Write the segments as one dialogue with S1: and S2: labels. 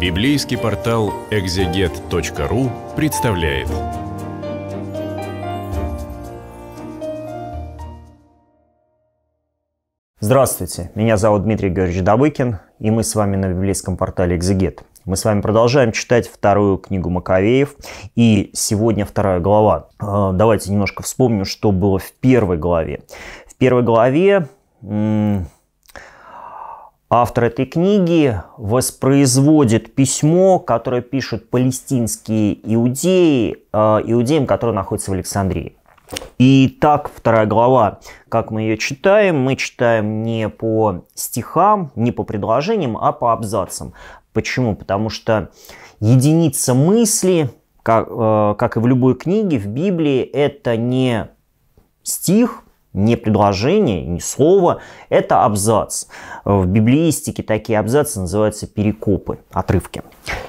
S1: Библейский портал экзегет.ру представляет. Здравствуйте, меня зовут Дмитрий Георгиевич Добыкин, и мы с вами на библейском портале «Экзегет». Мы с вами продолжаем читать вторую книгу Маковеев, и сегодня вторая глава. Э, давайте немножко вспомним, что было в первой главе. В первой главе Автор этой книги воспроизводит письмо, которое пишут палестинские иудеи, э, иудеям, которые находятся в Александрии. И так, вторая глава, как мы ее читаем, мы читаем не по стихам, не по предложениям, а по абзацам. Почему? Потому что единица мысли, как, э, как и в любой книге, в Библии, это не стих, не предложение, не слово, это абзац. В библеистике такие абзацы называются перекопы, отрывки.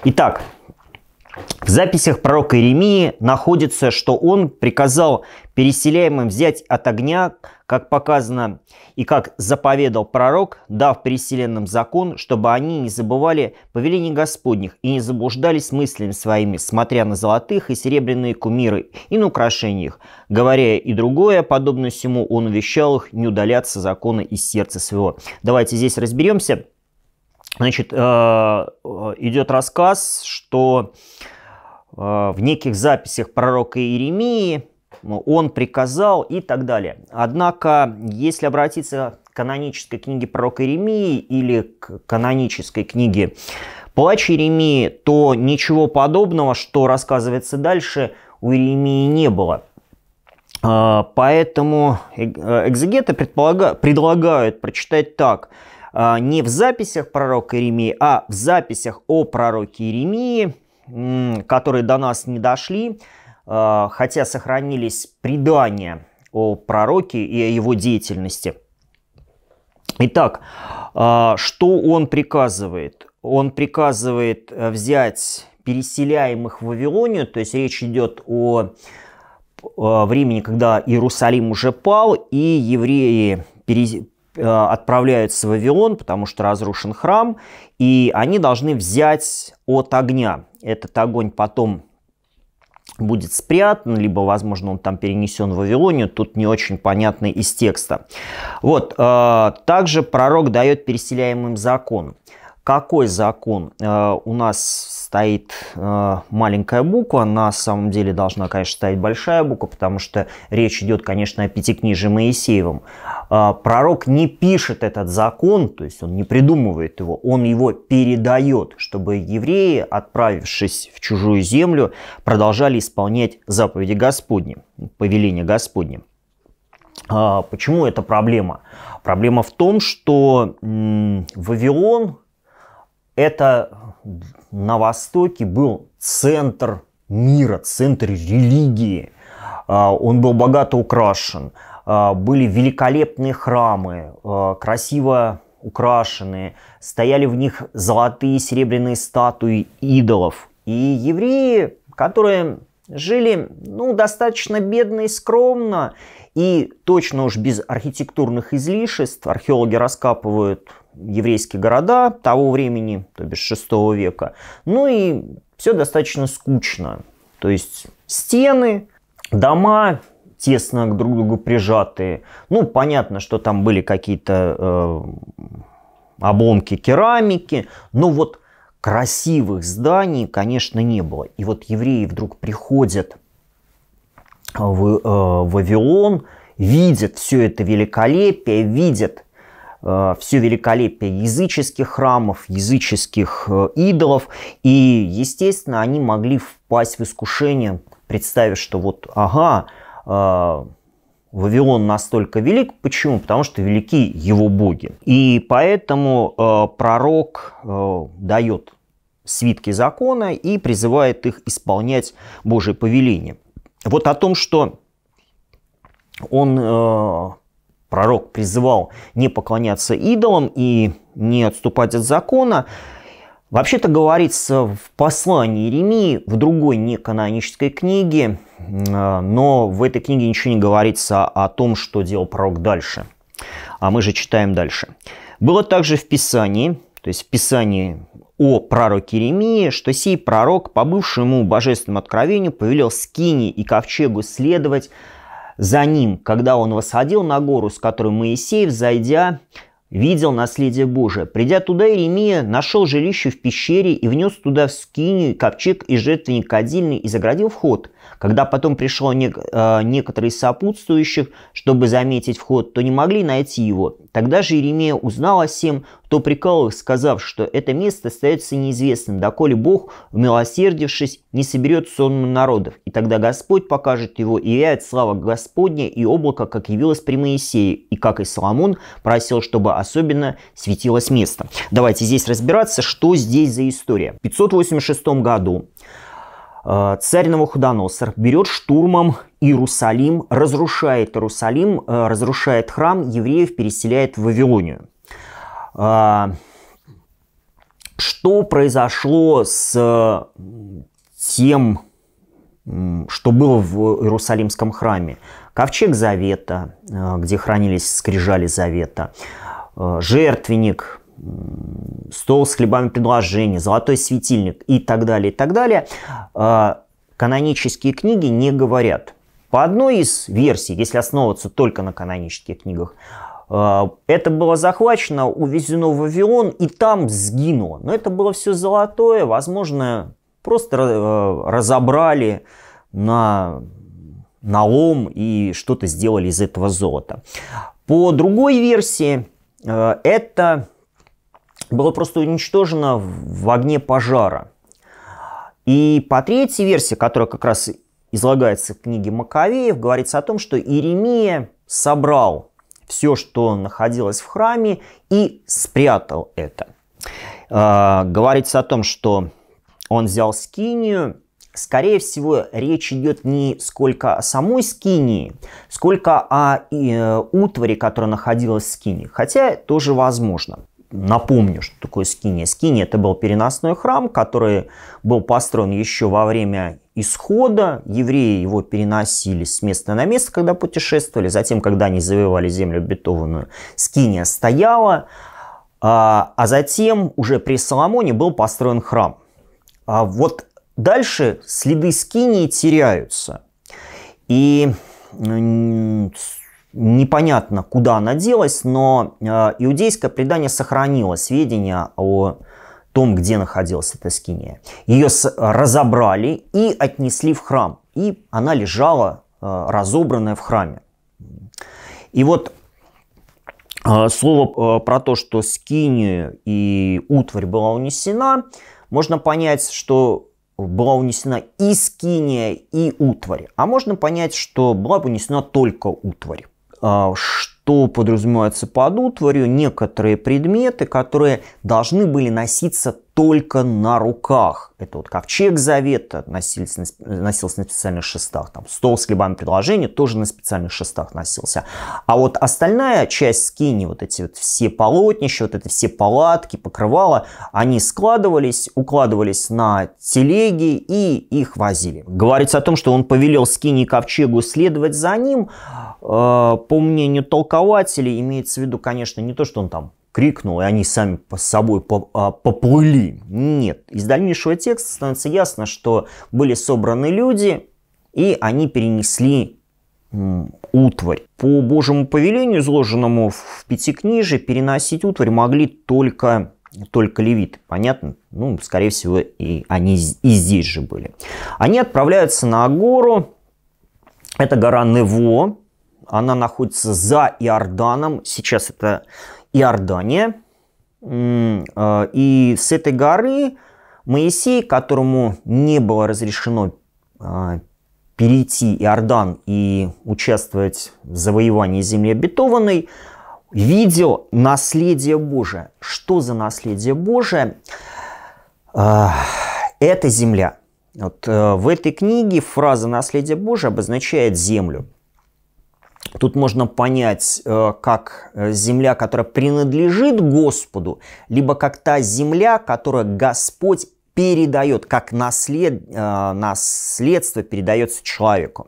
S1: Итак, в записях пророка Иеремии находится, что он приказал переселяемым взять от огня как показано и как заповедал пророк, дав переселенным закон, чтобы они не забывали повелений Господних и не заблуждались мыслями своими, смотря на золотых и серебряные кумиры и на украшения их. Говоря и другое, подобно всему, он увещал их не удаляться закона из сердца своего. Давайте здесь разберемся. Значит, э, э, идет рассказ, что э, в неких записях пророка Иеремии он приказал и так далее. Однако, если обратиться к канонической книге пророка Иеремии или к канонической книге Плач Иеремии, то ничего подобного, что рассказывается дальше, у Иеремии не было. А, поэтому э, экзегеты предлагают прочитать так. А, не в записях пророка Иеремии, а в записях о пророке Иеремии, которые до нас не дошли, Э, хотя сохранились предания о пророке и о его деятельности. Итак, э, что он приказывает? Он приказывает э, взять переселяемых в Вавилонию, то есть речь идет о времени, когда Иерусалим уже пал, и евреи отправляются в Вавилон, потому что разрушен храм, и они должны взять от огня. Этот огонь потом будет спрятан, либо, возможно, он там перенесен в Вавилонию, тут не очень понятно из текста. Вот, э, также пророк дает переселяемым закон – какой закон э, у нас стоит э, маленькая буква, на самом деле должна, конечно, стоять большая буква, потому что речь идет, конечно, о пятикниже Моисеевом. Э, пророк не пишет этот закон, то есть он не придумывает его, он его передает, чтобы евреи, отправившись в чужую землю, продолжали исполнять заповеди Господни, повеления Господни. Почему это проблема? Проблема в том, что Вавилон, это на Востоке был центр мира, центр религии. А, он был богато украшен. А, были великолепные храмы, а, красиво украшенные. Стояли в них золотые и серебряные статуи идолов. И евреи, которые жили ну, достаточно бедно и скромно, и точно уж без архитектурных излишеств, археологи раскапывают еврейские города того времени, то бишь 6 века. Ну и все достаточно скучно. То есть стены, дома тесно друг к другу прижатые. Ну, понятно, что там были какие-то э, обломки керамики, но вот красивых зданий, конечно, не было. И вот евреи вдруг приходят в э, Вавилон, видят все это великолепие, видят Э, все великолепие языческих храмов, языческих э, идолов. И, естественно, они могли впасть в искушение, представив, что вот, ага, э, Вавилон настолько велик. Почему? Потому что велики его боги. И поэтому пророк дает свитки закона и призывает их исполнять Божие повеление. Вот о том, что он пророк призывал не поклоняться идолам и не отступать от закона, вообще-то говорится в послании Иеремии, в другой неканонической книге, а, но в этой книге ничего не говорится о том, что делал пророк дальше. А мы же читаем дальше. Было также в Писании, то есть в Писании о пророке Иеремии, что сей пророк, по бывшему божественному откровению, повелел скини и ковчегу следовать за ним, когда он восходил на гору, с которой Моисей, взойдя, видел наследие Божие. Придя туда, Иеремия нашел жилище в пещере и внес туда в скинию ковчег и жертвенник кадильный и заградил вход. Когда потом пришло не, э, некоторые сопутствующих, чтобы заметить вход, то не могли найти его. Тогда же Иеремия узнал о сем, то прикал их, сказав, что это место остается неизвестным, доколе Бог, милосердившись, не соберет сонму народов, и тогда Господь покажет его, и явит слава Господня и облако, как явилось при Моисее, и как и Соломон просил, чтобы особенно светилось место. Давайте здесь разбираться, что здесь за история. В 586 году э, царь Новоходоносор берет штурмом Иерусалим, разрушает Иерусалим, э, разрушает храм, евреев переселяет в Вавилонию. А, что произошло с э, тем, что было в Иерусалимском храме? Ковчег Завета, э, где хранились скрижали Завета, жертвенник, стол с хлебами предложений, золотой светильник и так далее, и так далее, а, канонические книги не говорят. По одной из версий, если основываться только на канонических книгах, э, это было захвачено, увезено в Вавилон и там сгинуло. Но это было все золотое, возможно, просто э, разобрали на налом и что-то сделали из этого золота. По другой версии, э, это было просто уничтожено в огне пожара. И по третьей версии, которая как раз излагается в книге Маковеев, говорится о том, что Иеремия собрал все, что находилось в храме, и спрятал это. Э, говорится о том, что он взял скинию, Скорее всего, речь идет не сколько о самой скинии, сколько о э, утваре, которая находилась в скинии. Хотя тоже возможно. Напомню, что такое Скиния. Скиния – это был переносной храм, который был построен еще во время исхода. Евреи его переносили с места на место, когда путешествовали. Затем, когда они завоевали землю обетованную, Скиния стояла. А, а затем уже при Соломоне был построен храм. А вот дальше следы Скинии теряются. И непонятно, куда она делась, но э, иудейское предание сохранило сведения о том, где находилась эта скиния. Ее разобрали и отнесли в храм, и она лежала э, разобранная в храме. И вот э, слово про то, что скинию и утварь была унесена, можно понять, что была унесена и скиния, и утварь. А можно понять, что была унесена только утварь. А, что подразумевается под утварью, некоторые предметы, которые должны были носиться только на руках. Это вот ковчег завета носился на, носился на специальных шестах. Там стол с хлебами предложения тоже на специальных шестах носился. А вот остальная часть скини, вот эти вот все полотнища, вот это все палатки, покрывала, они складывались, укладывались на телеги и их возили. Говорится о том, что он повелел скини и ковчегу следовать за ним. Э, по мнению толкователей имеется в виду, конечно, не то, что он там крикнул, и они сами по собой а, поплыли. Нет, из дальнейшего текста становится ясно, что были собраны люди, и они перенесли утварь. По Божьему повелению, изложенному в Пятикниже, переносить утварь могли только, только левиты. Понятно? Ну, скорее всего, и они и здесь же были. Они отправляются на гору. Это гора Нево. Она находится за Иорданом. Сейчас это Иордания. Э, и с этой горы Моисей, которому не было разрешено э, перейти Иордан и участвовать в завоевании земли обетованной, видел наследие Божие. Что за наследие Божие? Э, Это земля. Вот в этой книге фраза «наследие Божие» обозначает землю. Тут можно понять, э, как э, земля, которая принадлежит Господу, либо как та земля, которую Господь передает, как наслед, э, наследство передается человеку.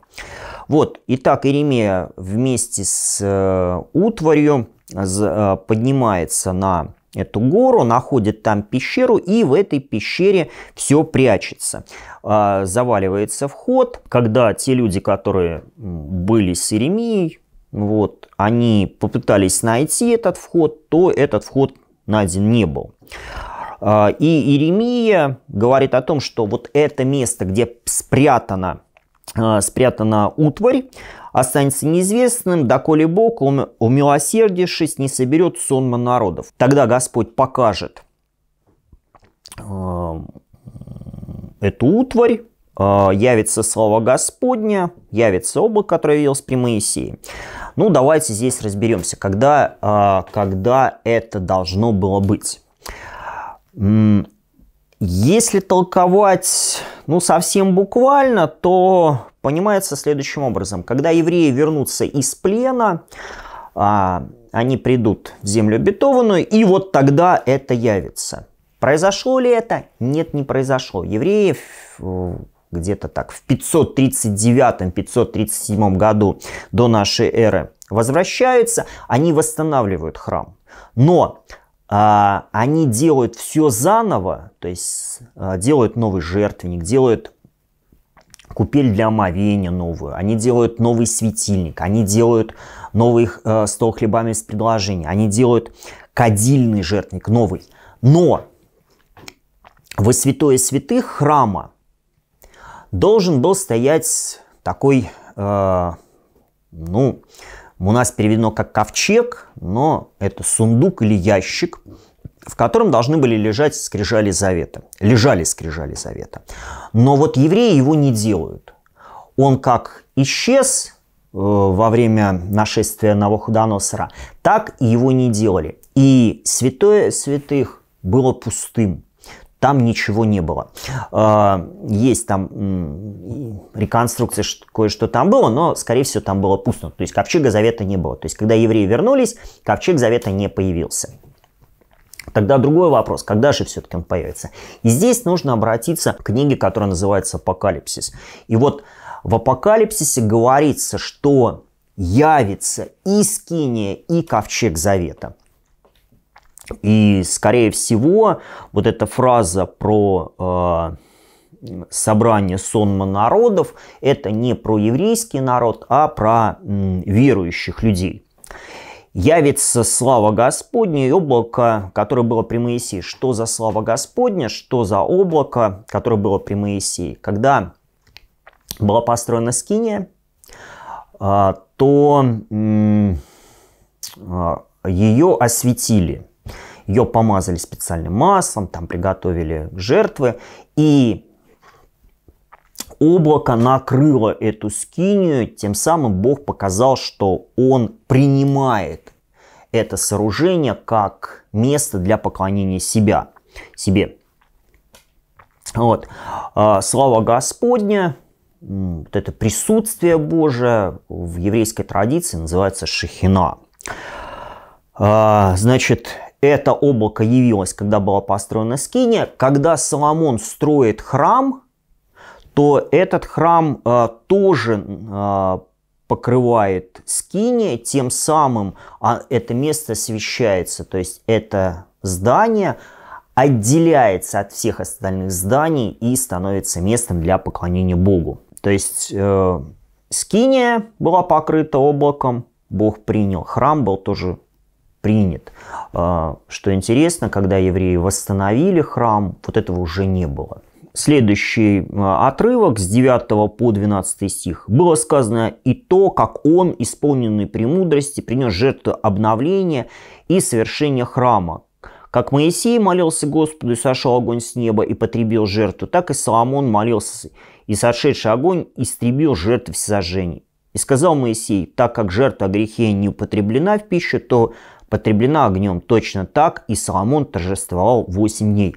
S1: Вот, итак, Иеремия вместе с утварью поднимается на эту гору, находит там пещеру и в этой пещере все прячется. А, заваливается вход, когда те люди, которые были с Иеремией, вот, они попытались найти этот вход, то этот вход найден не был. А, и Иеремия говорит о том, что вот это место, где спрятана, а, спрятана утварь, останется неизвестным, доколе Бог, умилосердившись, не соберет сонма народов. Тогда Господь покажет эм, эту утварь, э, явится слово Господня, явится облако, которое явилось при Моисее. Ну, давайте здесь разберемся, когда, э, когда это должно было быть. Если толковать, ну, совсем буквально, то понимается следующим образом. Когда евреи вернутся из плена, а, они придут в землю обетованную, и вот тогда это явится. Произошло ли это? Нет, не произошло. Евреи где-то так в 539-537 году до нашей эры возвращаются, они восстанавливают храм. Но а, они делают все заново, то есть а, делают новый жертвенник, делают купель для омовения новую, они делают новый светильник, они делают новый э, стол хлебами с предложения, они делают кадильный жертвник новый. Но во святое святых храма должен был стоять такой, э, ну, у нас переведено как ковчег, но это сундук или ящик – в котором должны были лежать скрижали завета. Лежали скрижали завета. Но вот евреи его не делают. Он как исчез э, во время нашествия Навуходоносора, так его не делали. И святое святых было пустым. Там ничего не было. Э, есть там реконструкция, кое-что там было, но, скорее всего, там было пусто. То есть ковчега завета не было. То есть, когда евреи вернулись, ковчег завета не появился. Тогда другой вопрос, когда же все-таки он появится? И здесь нужно обратиться к книге, которая называется «Апокалипсис». И вот в «Апокалипсисе» говорится, что явится и Скиния, и Ковчег Завета. И, скорее всего, вот эта фраза про э, собрание сонма народов, это не про еврейский народ, а про м, верующих людей явится слава Господня и облако, которое было при Моисее. Что за слава Господня, что за облако, которое было при Моисее. Когда была построена скиния, а, то а, ее осветили. Ее помазали специальным маслом, там приготовили жертвы. И облако накрыло эту скинию, тем самым Бог показал, что он принимает это сооружение как место для поклонения себя, себе. Вот. А, слава Господня, вот это присутствие Божие в еврейской традиции называется шахина. А, значит, это облако явилось, когда была построена скиния. Когда Соломон строит храм, то этот храм э, тоже э, покрывает скиния, тем самым а, это место освещается, то есть это здание отделяется от всех остальных зданий и становится местом для поклонения Богу. То есть э, скиния была покрыта облаком, Бог принял, храм был тоже принят. Э, что интересно, когда евреи восстановили храм, вот этого уже не было. Следующий э, отрывок с 9 по 12 стих. «Было сказано и то, как он, исполненный премудрости, принес жертву обновления и совершения храма, как Моисей молился Господу, и сошел огонь с неба и потребил жертву, так и Соломон молился, и сошедший огонь истребил жертву всесожжений. И сказал Моисей, так как жертва о грехе не употреблена в пищу, то потреблена огнем. Точно так и Соломон торжествовал 8 дней.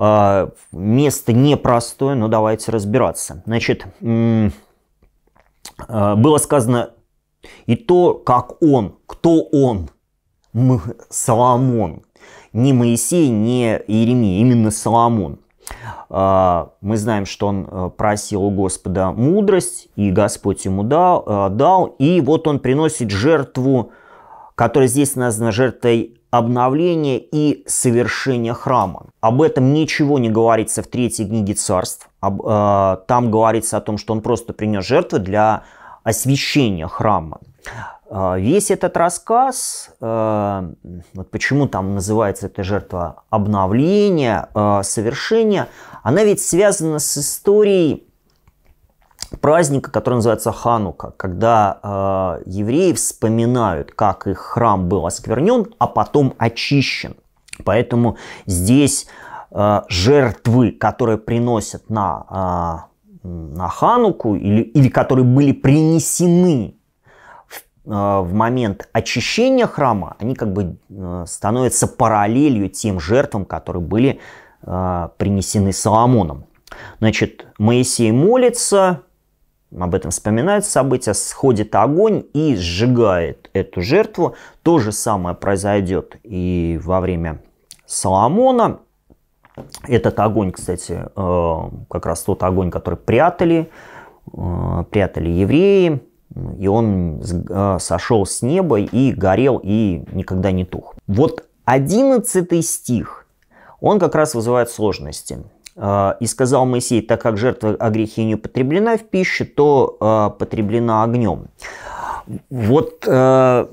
S1: А, место непростое, но давайте разбираться. Значит, а, было сказано и то, как он, кто он, Соломон. Не Моисей, не Иеремия, именно Соломон. А, мы знаем, что он э, просил у Господа мудрость, и Господь ему дал, э, дал. И вот он приносит жертву, которая здесь названа жертвой обновления и совершения храма. Об этом ничего не говорится в третьей книге царств. Э, там говорится о том, что он просто принес жертвы для освящения храма. Э, весь этот рассказ, э, вот почему там называется эта жертва обновления, совершения, она ведь связана с историей праздника, который называется Ханука, когда э, евреи вспоминают, как их храм был осквернен, а потом очищен. Поэтому здесь э, жертвы, которые приносят на, э, на Хануку или, или которые были принесены в, э, в момент очищения храма, они как бы э, становятся параллелью тем жертвам, которые были э, принесены Соломоном. Значит, Моисей молится, об этом вспоминают события, сходит огонь и сжигает эту жертву. То же самое произойдет и во время Соломона. Этот огонь, кстати, э, как раз тот огонь, который прятали, э, прятали евреи, и он э, сошел с неба и горел, и никогда не тух. Вот 11 стих, он как раз вызывает сложности. А, и сказал Моисей, так как жертва о грехе не употреблена в пище, то а, потреблена огнем. Вот, э,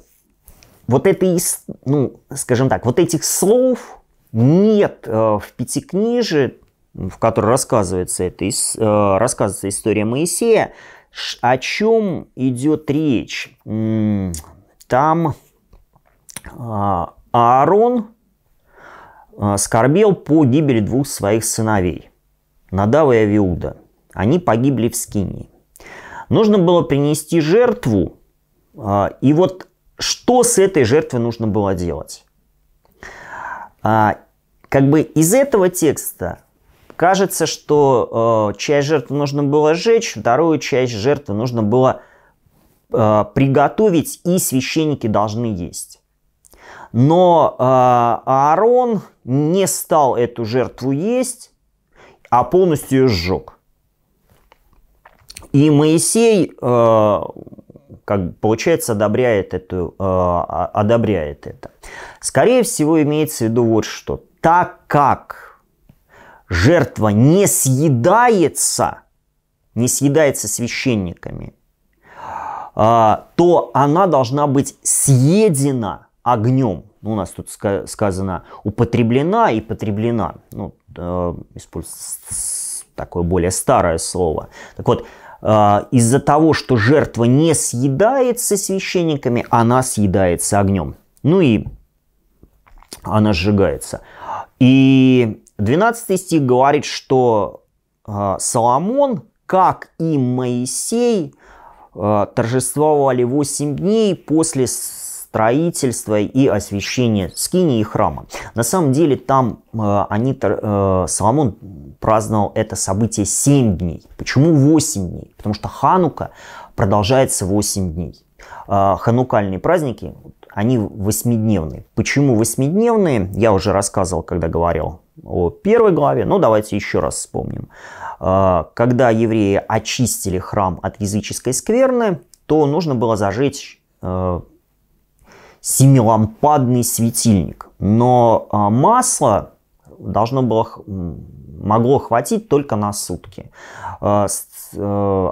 S1: вот это, ну, скажем так, вот этих слов нет э, в Пятикниже, в которой рассказывается, это, э, рассказывается история Моисея, о чем идет речь? Там а, Аарон Э, скорбел по гибели двух своих сыновей, Надава и Авиуда. Они погибли в Скинии. Нужно было принести жертву, э, и вот что с этой жертвой нужно было делать? Э, как бы из этого текста кажется, что часть жертвы нужно было сжечь, вторую часть жертвы нужно было приготовить, и священники должны есть. Но э, Аарон не стал эту жертву есть, а полностью ее сжег. И Моисей, э, как получается, одобряет, эту, э, одобряет это. Скорее всего, имеется в виду вот что. Так как жертва не съедается, не съедается священниками, э, то она должна быть съедена – огнем. Ну, у нас тут сказано употреблена и потреблена. Ну, э, используется такое более старое слово. Так вот, э, из-за того, что жертва не съедается священниками, она съедается огнем. Ну и она сжигается. И 12 стих говорит, что э, Соломон, как и Моисей, э, торжествовали 8 дней после строительство и освящение скинии и храма. На самом деле там э, они, э, Соломон праздновал это событие 7 дней. Почему 8 дней? Потому что Ханука продолжается 8 дней. Э, ханукальные праздники, они восьмидневные. Почему восьмидневные? Я уже рассказывал, когда говорил о первой главе, но давайте еще раз вспомним. Э, когда евреи очистили храм от языческой скверны, то нужно было зажечь э, семилампадный светильник. Но а, масло должно было, могло хватить только на сутки. А, э,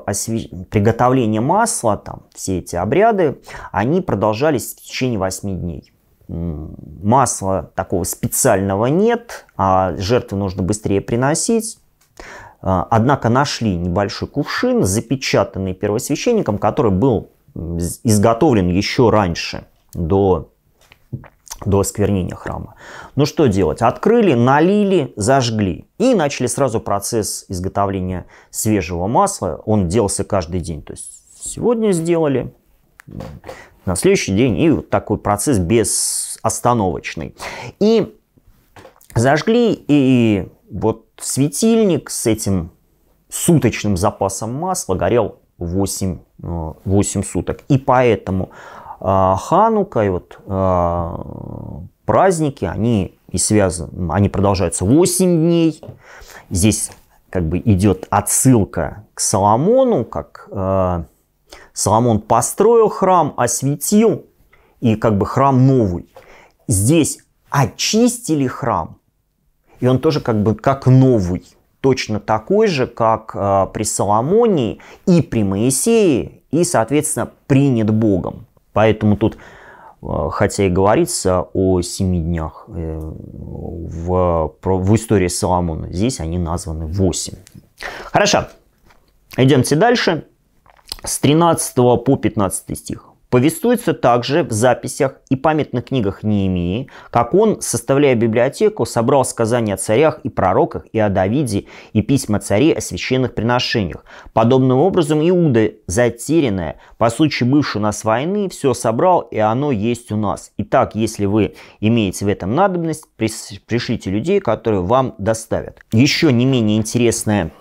S1: приготовление масла, там, все эти обряды, они продолжались в течение 8 дней. Масла такого специального нет, а жертвы нужно быстрее приносить. А, однако нашли небольшой кувшин, запечатанный первосвященником, который был изготовлен еще раньше – до, до осквернения храма. Ну что делать? Открыли, налили, зажгли. И начали сразу процесс изготовления свежего масла. Он делался каждый день. То есть сегодня сделали, на следующий день. И вот такой процесс безостановочный. И зажгли, и вот светильник с этим суточным запасом масла горел 8, 8 э, суток. И поэтому а, Ханука и вот а, праздники, они и связаны, они продолжаются 8 дней. Здесь как бы идет отсылка к Соломону, как а, Соломон построил храм, осветил, и как бы храм новый. Здесь очистили храм, и он тоже как бы как новый, точно такой же, как э, при Соломоне и при Моисее, и, соответственно, принят Богом. Поэтому тут, э, хотя и говорится о семи днях э, в, в истории Соломона, здесь они названы восемь. Хорошо, идемте дальше. С 13 по 15 стих. Повествуется также в записях и памятных книгах Неемии, как он, составляя библиотеку, собрал сказания о царях и пророках, и о Давиде, и письма царей о священных приношениях. Подобным образом Иуда, затерянная, по случаю бывшей у нас войны, все собрал, и оно есть у нас. Итак, если вы имеете в этом надобность, пришлите людей, которые вам доставят. Еще не менее интересная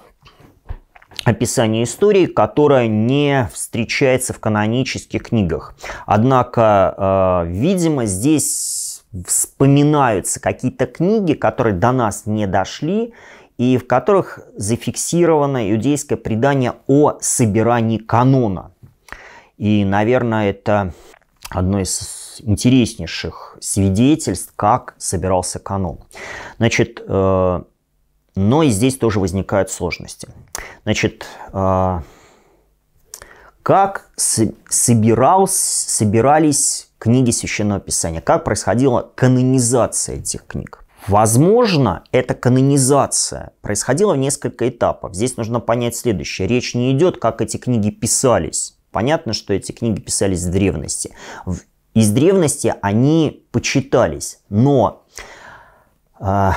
S1: описание истории, которое не встречается в канонических книгах. Однако, э, видимо, здесь вспоминаются какие-то книги, которые до нас не дошли, и в которых зафиксировано иудейское предание о собирании канона. И, наверное, это одно из интереснейших свидетельств, как собирался канон. Значит, э, но и здесь тоже возникают сложности. Значит, а, как собиралось, собирались книги Священного Писания, как происходила канонизация этих книг. Возможно, эта канонизация происходила в несколько этапов. Здесь нужно понять следующее. Речь не идет, как эти книги писались. Понятно, что эти книги писались в древности. Из древности они почитались, но э,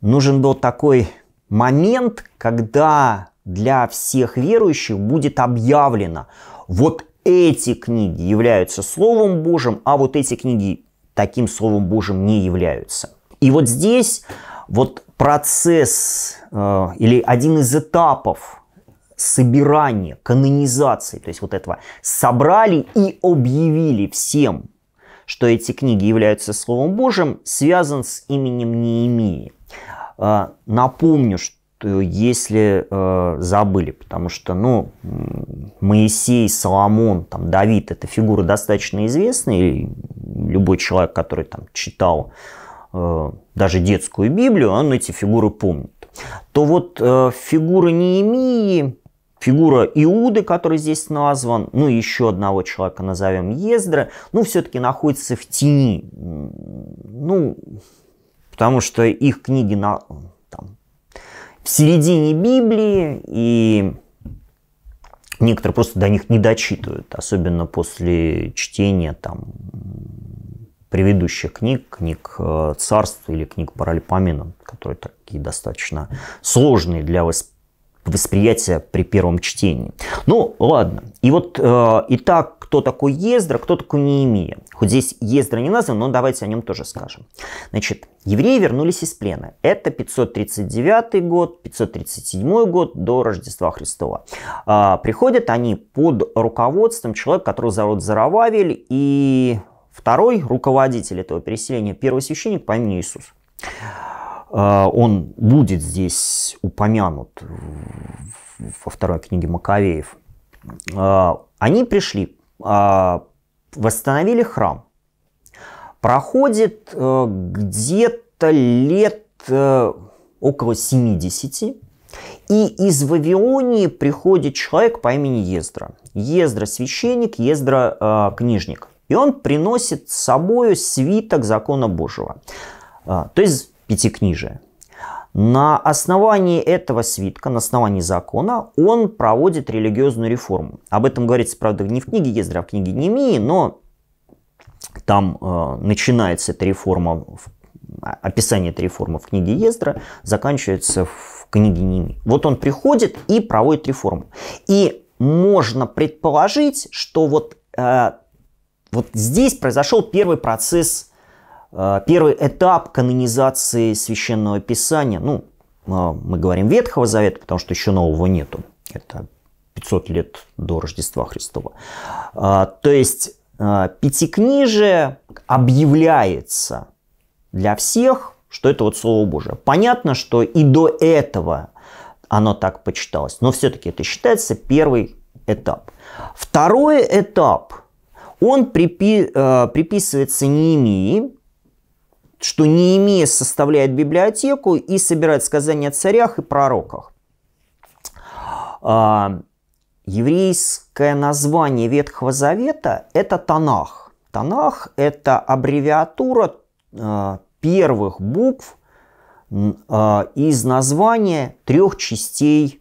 S1: нужен был такой момент, когда для всех верующих будет объявлено, вот эти книги являются Словом Божьим, а вот эти книги таким Словом Божьим не являются. И вот здесь вот процесс э, или один из этапов собирания, канонизации, то есть вот этого, собрали и объявили всем, что эти книги являются Словом Божьим, связан с именем Неемии. А, напомню, что если э, забыли, потому что, ну, Моисей, Соломон, там, Давид, это фигуры достаточно известные, любой человек, который там читал э, даже детскую Библию, он эти фигуры помнит. То вот э, фигура Неемии, фигура Иуды, который здесь назван, ну еще одного человека назовем Ездра, ну все-таки находится в тени. Ну, потому что их книги на, там, в середине Библии, и некоторые просто до них не дочитывают, особенно после чтения там, предыдущих книг, книг э, царств или книг Паралипоменон, которые такие достаточно сложные для восприятия восприятия при первом чтении. Ну, ладно. И вот, э, итак, кто такой Ездра, кто такой Неемия. Хоть здесь Ездра не назван, но давайте о нем тоже скажем. Значит, евреи вернулись из плена. Это 539 год, 537 год до Рождества Христова. А, приходят они под руководством человека, которого зовут Зарававель, и второй руководитель этого переселения, первый священник по имени Иисус. А, он будет здесь упомянут во второй книге Маковеев. А, они пришли, а, восстановили храм. Проходит э, где-то лет э, около 70, и из Вавилонии приходит человек по имени Ездра. Ездра священник, Ездра э, книжник. И он приносит с собой свиток закона Божьего. то есть Пятикнижия. На основании этого свитка, на основании закона, он проводит религиозную реформу. Об этом говорится, правда, не в книге Ездра, а в книге Немии, но там э, начинается эта реформа, описание этой реформы в книге Ездра, заканчивается в книге Немии. Вот он приходит и проводит реформу. И можно предположить, что вот, э, вот здесь произошел первый процесс а, первый этап канонизации Священного Писания, ну, а, мы говорим Ветхого Завета, потому что еще нового нету. Это 500 лет до Рождества Христова. А, то есть Пятикнижие объявляется для всех, что это вот Слово Божие. Понятно, что и до этого оно так почиталось, но все-таки это считается первый этап. Второй этап, он припи, э, приписывается Неемии, что Неемия составляет библиотеку и собирает сказания о царях и пророках. А, еврейское название Ветхого Завета – это Танах. Танах – это аббревиатура а, первых букв а, из названия трех частей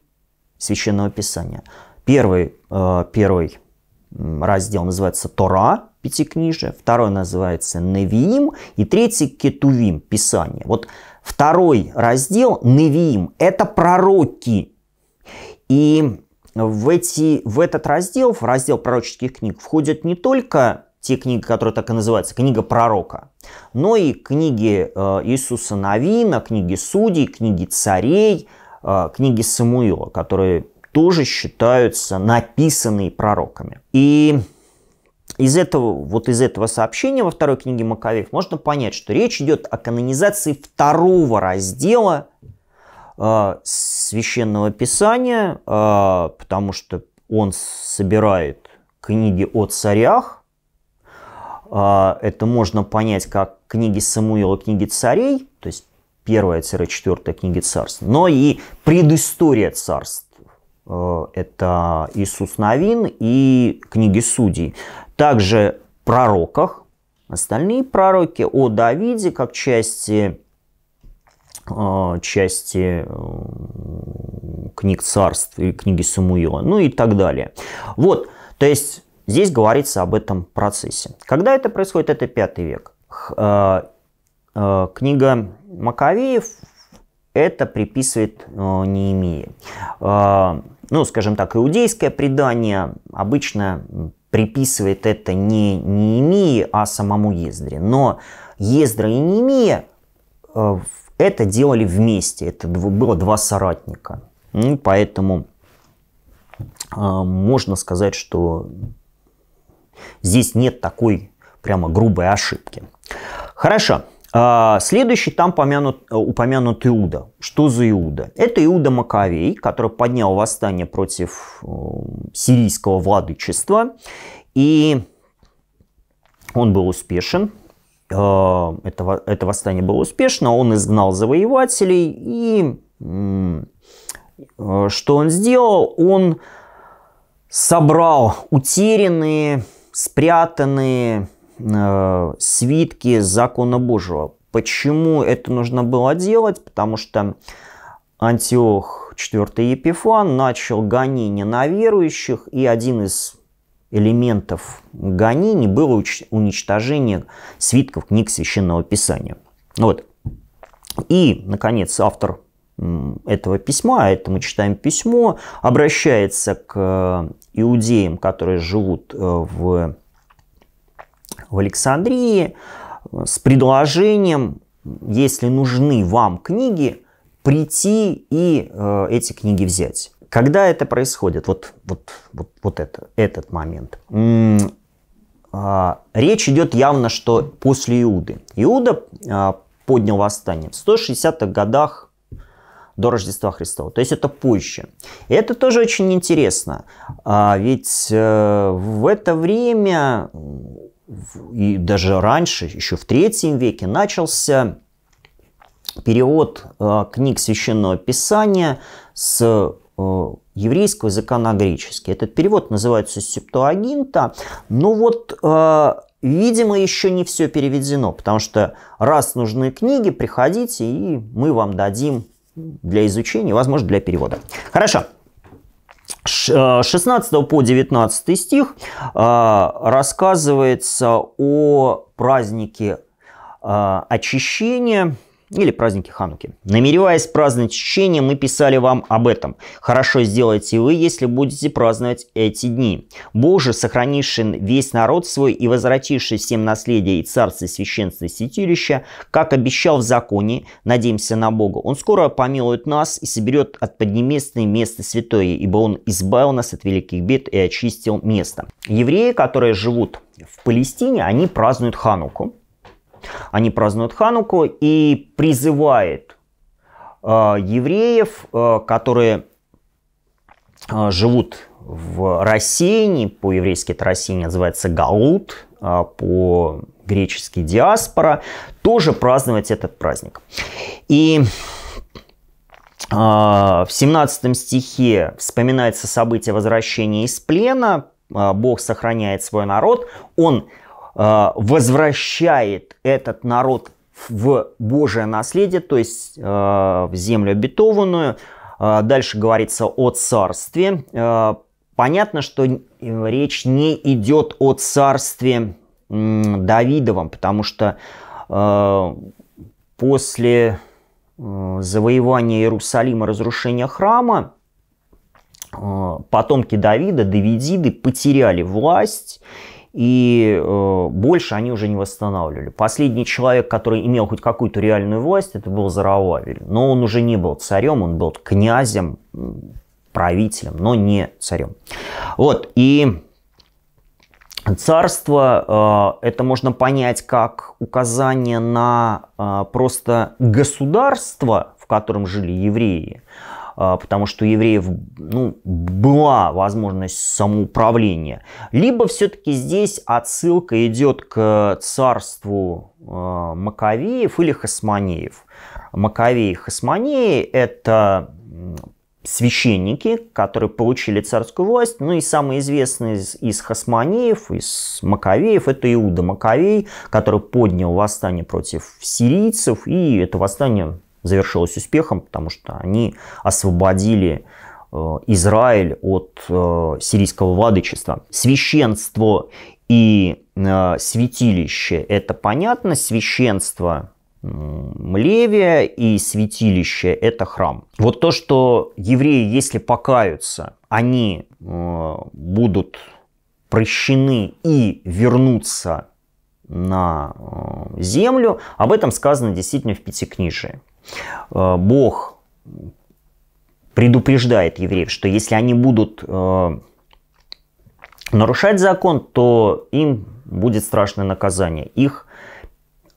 S1: Священного Писания. Первый, первый раздел называется Тора, пятикнижия, второй называется Невиим, и третий Кетувим, Писание. Вот второй раздел Невиим – это пророки. И в, эти, в этот раздел, в раздел пророческих книг, входят не только те книги, которые так и называются, книга пророка, но и книги э, Иисуса Новина, книги Судей, книги Царей, э, книги Самуила, которые тоже считаются написанные пророками. И из этого, вот из этого сообщения во второй книге Маковеев можно понять, что речь идет о канонизации второго раздела э, Священного Писания, э, потому что он собирает книги о царях. Э, это можно понять как книги Самуила, книги царей, то есть первая-четвертая книги царств, но и предыстория царств э, это Иисус Новин и книги Судей также пророках. Остальные пророки о Давиде как части, э, части э, книг царств и книги Самуила, ну и так далее. Вот, то есть здесь говорится об этом процессе. Когда это происходит? Это пятый век. Э, книга Маковеев это приписывает Неемии. Ну, скажем так, иудейское предание обычно приписывает это не Неемии, а самому Ездре. Но Ездра и Неемия э, это делали вместе. Это было два соратника. И ну, поэтому э, можно сказать, что здесь нет такой прямо грубой ошибки. Хорошо. А, следующий там помянут, э, упомянут Иуда. Что за Иуда? Это Иуда Маковей, который поднял восстание против э, сирийского владычества. И он был успешен. Э, это, это восстание было успешно. Он изгнал завоевателей. И что он сделал? Он собрал утерянные, спрятанные Э, свитки закона Божьего. Почему это нужно было делать? Потому что Антиох IV Епифан начал гонение на верующих, и один из элементов гонений было уничтожение свитков книг Священного Писания. Вот. И, наконец, автор этого письма, а это мы читаем письмо, обращается к э, иудеям, которые живут э, в в Александрии э, с предложением, если нужны вам книги, прийти и э, эти книги взять. Когда это происходит? Вот, вот, вот, вот это, этот момент. М а, речь идет явно, что после Иуды. Иуда а, поднял восстание в 160-х годах до Рождества Христова. То есть это позже. И это тоже очень интересно. А, ведь э, в это время и даже раньше, еще в третьем веке, начался перевод э, книг Священного Писания с э, еврейского языка на греческий. Этот перевод называется Септуагинта. Но ну вот, э, видимо, еще не все переведено, потому что раз нужны книги, приходите, и мы вам дадим для изучения, возможно, для перевода. Хорошо. 16 э, по 19 стих э, рассказывается о празднике э, очищения, или праздники Хануки. Намереваясь праздновать чтение, мы писали вам об этом. Хорошо сделаете вы, если будете праздновать эти дни. Боже, сохранивший весь народ свой и возвративший всем наследие и царство священства святилища, как обещал в законе, надеемся на Бога, Он скоро помилует нас и соберет от поднеместное место святое, ибо Он избавил нас от великих бед и очистил место. Евреи, которые живут в Палестине, они празднуют Хануку. Они празднуют Хануку и призывает э, евреев, э, которые э, живут в рассеянии, по-еврейски это рассеяние называется Галут, э, по-гречески диаспора, тоже праздновать этот праздник. И э, в 17 стихе вспоминается событие возвращения из плена, э, Бог сохраняет свой народ, он Э, возвращает этот народ в Божие наследие, то есть э, в землю обетованную. Э, дальше говорится о царстве. Понятно, что речь не идет о царстве Давидовом, потому что после завоевания Иерусалима, разрушения храма, потомки Давида, Давидиды, потеряли власть и э, больше они уже не восстанавливали. Последний человек, который имел хоть какую-то реальную власть, это был Зарававель. Но он уже не был царем, он был князем, правителем, но не царем. Вот, и царство, э, это можно понять как указание на э, просто государство, в котором жили евреи – а, потому что у евреев ну, была возможность самоуправления. Либо все-таки здесь отсылка идет к царству а, Маковеев или Хасманеев. Маковеи и Хасманеи – это священники, которые получили царскую власть, ну и самый известный из, из хасманеев, из маковеев, это Иуда Маковей, который поднял восстание против сирийцев, и это восстание завершилось успехом, потому что они освободили э, Израиль от э, сирийского владычества. Священство и э, святилище – это понятно, священство Млевия и святилище – это храм. Вот то, что евреи, если покаются, они будут прощены и вернутся на землю, об этом сказано действительно в Пятикнижии. Э, Бог предупреждает евреев, что если они будут э, нарушать закон, то им будет страшное наказание. Их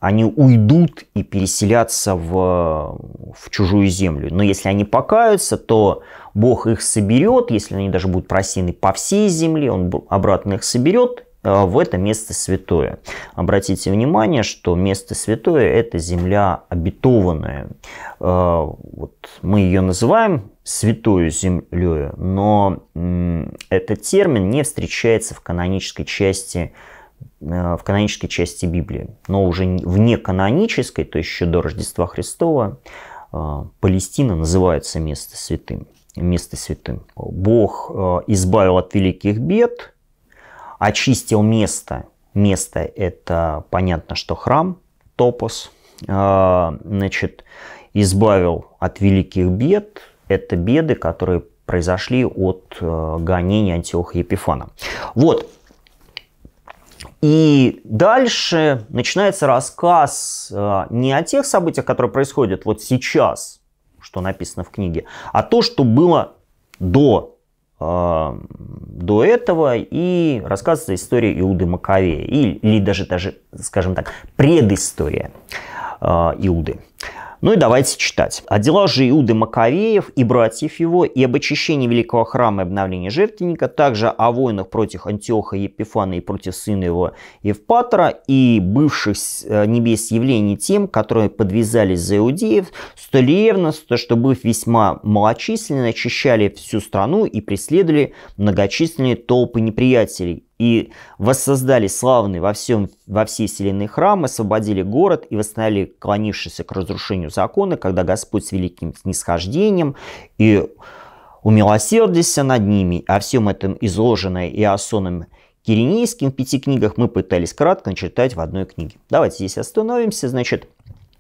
S1: они уйдут и переселятся в, в чужую землю. Но если они покаются, то Бог их соберет, если они даже будут просины по всей земле, Он обратно их соберет Э, в это место святое. Обратите внимание, что место святое – это земля обетованная. Э, вот мы ее называем святую землею, но этот термин не встречается в канонической части э, в канонической части Библии, но уже в неканонической, то есть еще до Рождества Христова, Палестина называется место святым. Место святым. Бог избавил от великих бед – Очистил место. Место это понятно, что храм, топос. Э, значит, избавил от великих бед. Это беды, которые произошли от э, гонения Антиоха Епифана. Вот, и дальше начинается рассказ э, не о тех событиях, которые происходят вот сейчас, что написано в книге, а то, что было до Э, до этого и рассказывается история Иуды Маковея, или, или даже, даже, скажем так, предыстория э, Иуды. Ну и давайте читать. «О «А делах же Иуды Маковеев и братьев его, и об очищении великого храма и обновлении жертвенника, также о войнах против Антиоха Епифана и против сына его Евпатра, и бывших э, небес явлений тем, которые подвязались за иудеев, столь ревностно, что быв весьма малочисленны, очищали всю страну и преследовали многочисленные толпы неприятелей, и воссоздали славный во, всем, во всей вселенной храм, освободили город и восстановили клонившийся к разрушению закона, когда Господь с великим снисхождением и умилосердился над ними, о всем этом изложенное Иосоном Киринейским в пяти книгах мы пытались кратко начитать в одной книге. Давайте здесь остановимся. Значит,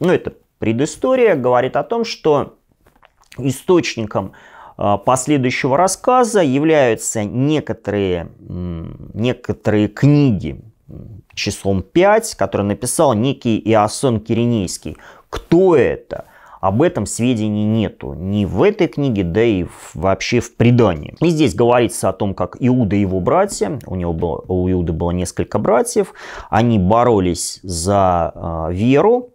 S1: ну это предыстория говорит о том, что источником Э, последующего рассказа являются некоторые, некоторые книги числом 5, которые написал некий Иосон Киренейский. Кто это? Об этом сведений нету ни в этой книге, да и в, вообще в предании. И здесь говорится о том, как Иуда и его братья, у, него было, у Иуды было несколько братьев, они боролись за э, веру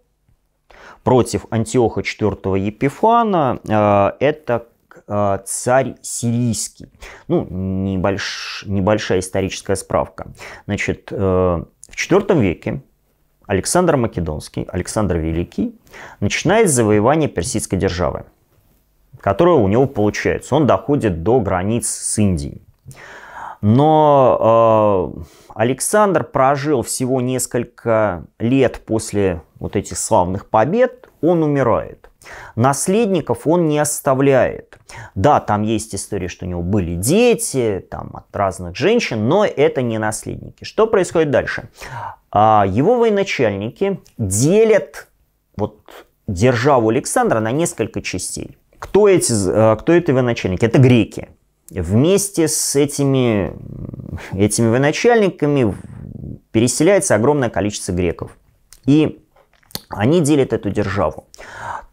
S1: против Антиоха IV Епифана. Э, это Э, царь сирийский. Ну, небольш, небольшая историческая справка. Значит, э, в IV веке Александр Македонский, Александр Великий, начинает завоевание персидской державы, которое у него получается. Он доходит до границ с Индией. Но э, Александр прожил всего несколько лет после вот этих славных побед, он умирает. Наследников он не оставляет. Да, там есть история, что у него были дети, там от разных женщин, но это не наследники. Что происходит дальше? А, его военачальники делят вот державу Александра на несколько частей. Кто эти, э, кто эти военачальники? Это греки. Вместе с этими, этими военачальниками переселяется огромное количество греков. И они делят эту державу.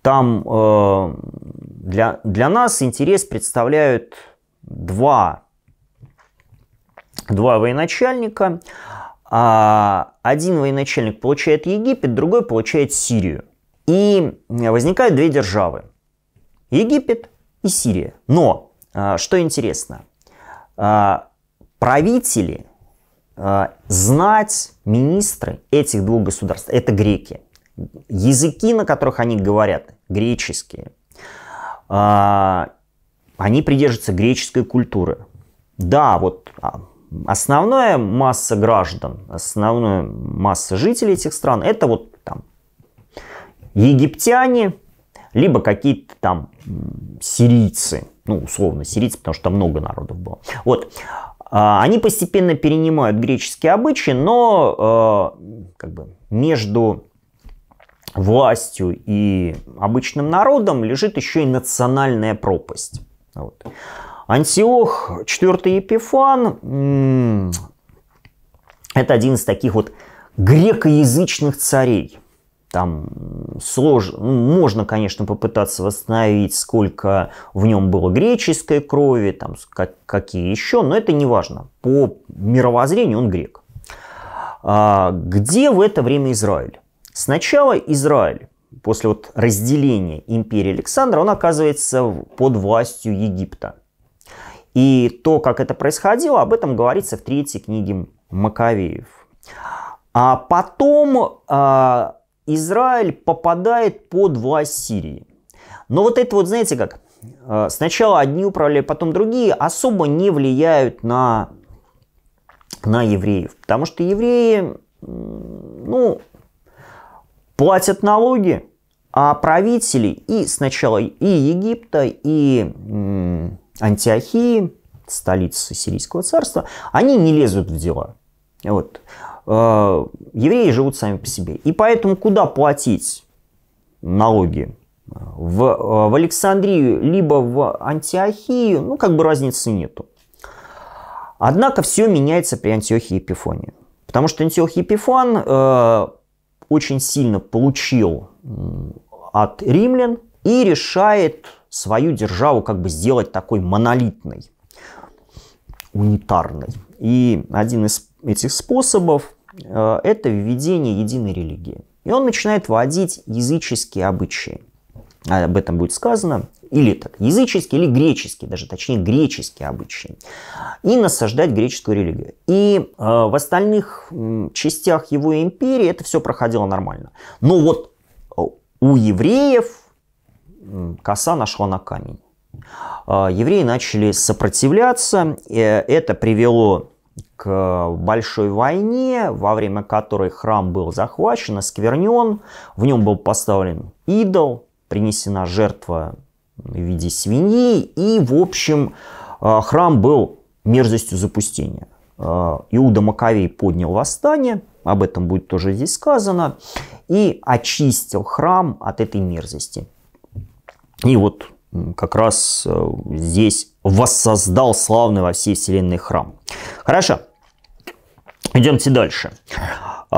S1: Там э, для, для нас интерес представляют два, два военачальника. А, один военачальник получает Египет, другой получает Сирию. И возникают две державы. Египет и Сирия. Но, а, что интересно, а, правители, э, знать, министры этих двух государств – это греки – Языки, на которых они говорят, греческие, а, они придерживаются греческой культуры. Да, вот а, основная масса граждан, основная масса жителей этих стран, это вот там египтяне, либо какие-то там сирийцы, ну, условно, сирийцы, потому что там много народов было. Вот. А, они постепенно перенимают греческие обычаи, но как бы между властью и обычным народом лежит еще и национальная пропасть. Вот. Антиох, IV Епифан, это один из таких вот грекоязычных царей. Там сложно, можно, конечно, попытаться восстановить, сколько в нем было греческой крови, там, как, какие еще, но это не важно. По мировоззрению он грек. А, где в это время Израиль? Сначала Израиль, после вот разделения империи Александра, он оказывается под властью Египта. И то, как это происходило, об этом говорится в третьей книге Маковеев. А потом а, Израиль попадает под власть Сирии. Но вот это вот, знаете как, а, сначала одни управляли потом другие, особо не влияют на, на евреев. Потому что евреи, ну, платят налоги, а правители и сначала и Египта, и м, Антиохии, столицы Сирийского царства, они не лезут в дела. Вот. Э, евреи живут сами по себе. И поэтому куда платить налоги? В, э, в Александрию, либо в Антиохию, ну, как бы разницы нету. Однако все меняется при Антиохии Епифане. Потому что Антиох Епифан э, очень сильно получил от римлян и решает свою державу как бы сделать такой монолитной, унитарной. И один из этих способов э, это введение единой религии. И он начинает вводить языческие обычаи. Об этом будет сказано или так, языческий, или греческий, даже точнее греческий обычай, и насаждать греческую религию. И э, в остальных э, частях его империи это все проходило нормально. Но вот э, у евреев коса нашла на камень. Э, евреи начали сопротивляться, это привело к большой войне, во время которой храм был захвачен, осквернен, в нем был поставлен идол, принесена жертва в виде свиньи. И, в общем, а, храм был мерзостью запустения. А, Иуда Маковей поднял восстание, об этом будет тоже здесь сказано, и очистил храм от этой мерзости. И вот как раз э, здесь воссоздал славный во всей вселенной храм. Хорошо, идемте дальше. 25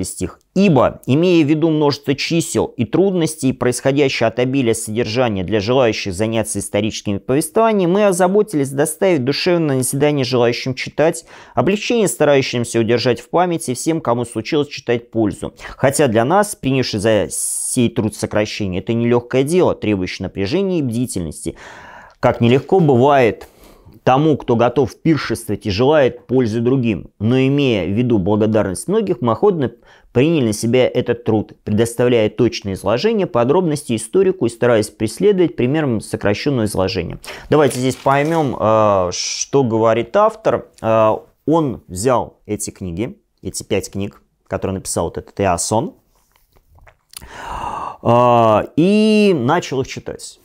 S1: а, стих. Ибо, имея в виду множество чисел и трудностей, происходящие от обилия содержания для желающих заняться историческими повествованиями, мы озаботились доставить душевное наседание желающим читать, облегчение старающимся удержать в памяти всем, кому случилось читать пользу. Хотя для нас, принявший за сей труд сокращение, это нелегкое дело, требующее напряжения и бдительности. Как нелегко бывает – тому, кто готов пиршествовать и желает пользы другим. Но имея в виду благодарность многих, мы охотно приняли на себя этот труд, предоставляя точное изложение, подробности историку и стараясь преследовать примером сокращенного изложения. Давайте здесь поймем, э, что говорит автор. Э, он взял эти книги, эти пять книг, которые написал вот этот Иосон, э, и начал их читать.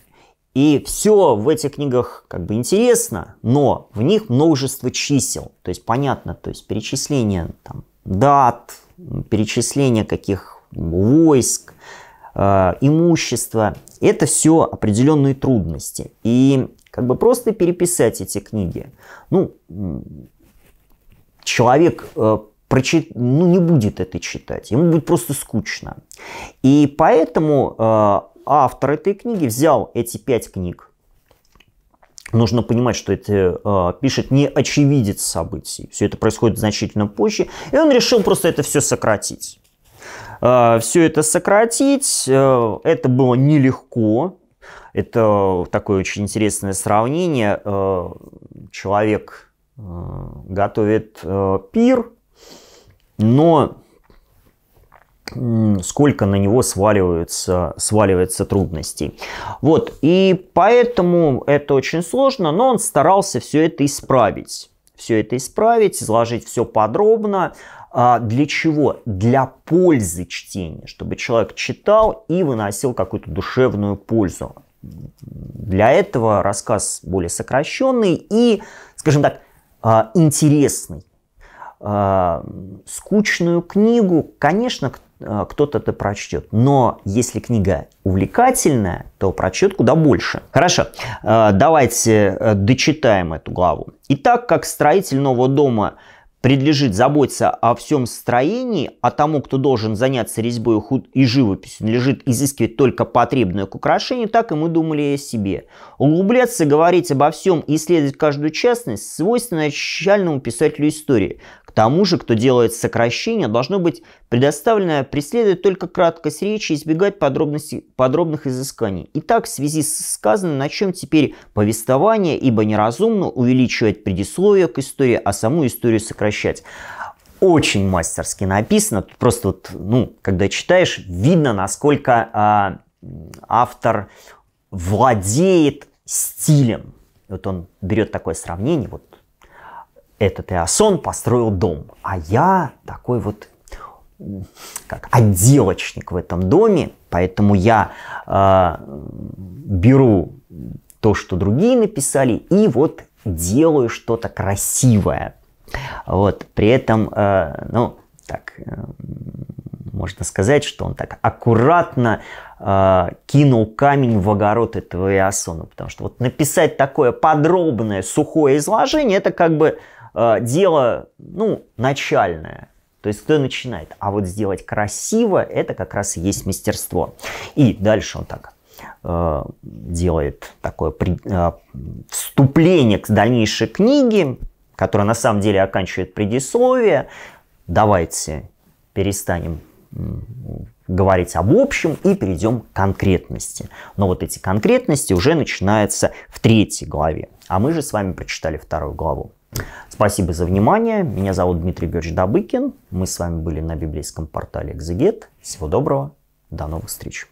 S1: И все в этих книгах как бы интересно, но в них множество чисел. То есть понятно, то есть перечисление там, дат, перечисление каких войск, э, имущества. Это все определенные трудности. И как бы просто переписать эти книги. Ну, человек э, прочит, ну, не будет это читать, ему будет просто скучно. И поэтому э, автор этой книги взял эти пять книг, Нужно понимать, что это э, а, пишет не очевидец событий. Все это происходит значительно позже. И он решил просто это все сократить. Э, а, все это сократить, э, это было нелегко. Это такое очень интересное сравнение. Э, человек э, готовит э, пир, но сколько на него сваливаются, сваливаются трудностей. Вот, и поэтому это очень сложно, но он старался все это исправить. Все это исправить, изложить все подробно. А для чего? Для пользы чтения, чтобы человек читал и выносил какую-то душевную пользу. Для этого рассказ более сокращенный и, скажем так, а, интересный а, скучную книгу, конечно, Э, кто-то это прочтет. Но если книга увлекательная, то прочтет куда больше. Хорошо, э, давайте э, дочитаем эту главу. Итак, как строитель нового дома предлежит заботиться о всем строении, а тому, кто должен заняться резьбой и живописью, лежит изыскивать только потребное к украшению, так и мы думали о себе. Углубляться, говорить обо всем и исследовать каждую частность свойственно начальному писателю истории. Тому же, кто делает сокращение, должно быть предоставлено преследовать только краткость речи и избегать подробностей, подробных изысканий. Итак, в связи с сказанным, на чем теперь повествование, ибо неразумно увеличивать предисловие к истории, а саму историю сокращать очень мастерски написано. Тут просто вот, ну, когда читаешь, видно, насколько а, автор владеет стилем. Вот он берет такое сравнение, вот этот Иосон построил дом, а я такой вот как отделочник в этом доме, поэтому я э, беру то, что другие написали, и вот делаю что-то красивое. Вот, при этом, э, ну, так, э, можно сказать, что он так аккуратно э, кинул камень в огород этого Иосона, потому что вот написать такое подробное, сухое изложение, это как бы, Э, дело, ну, начальное. То есть кто начинает. А вот сделать красиво, это как раз и есть мастерство. И дальше он так э, делает такое при, э, вступление к дальнейшей книге, которая на самом деле оканчивает предисловие. Давайте перестанем говорить об общем и перейдем к конкретности. Но вот эти конкретности уже начинаются в третьей главе, а мы же с вами прочитали вторую главу. Спасибо за внимание. Меня зовут Дмитрий Георгиевич Добыкин. Мы с вами были на библейском портале Экзегет. Всего доброго. До новых встреч.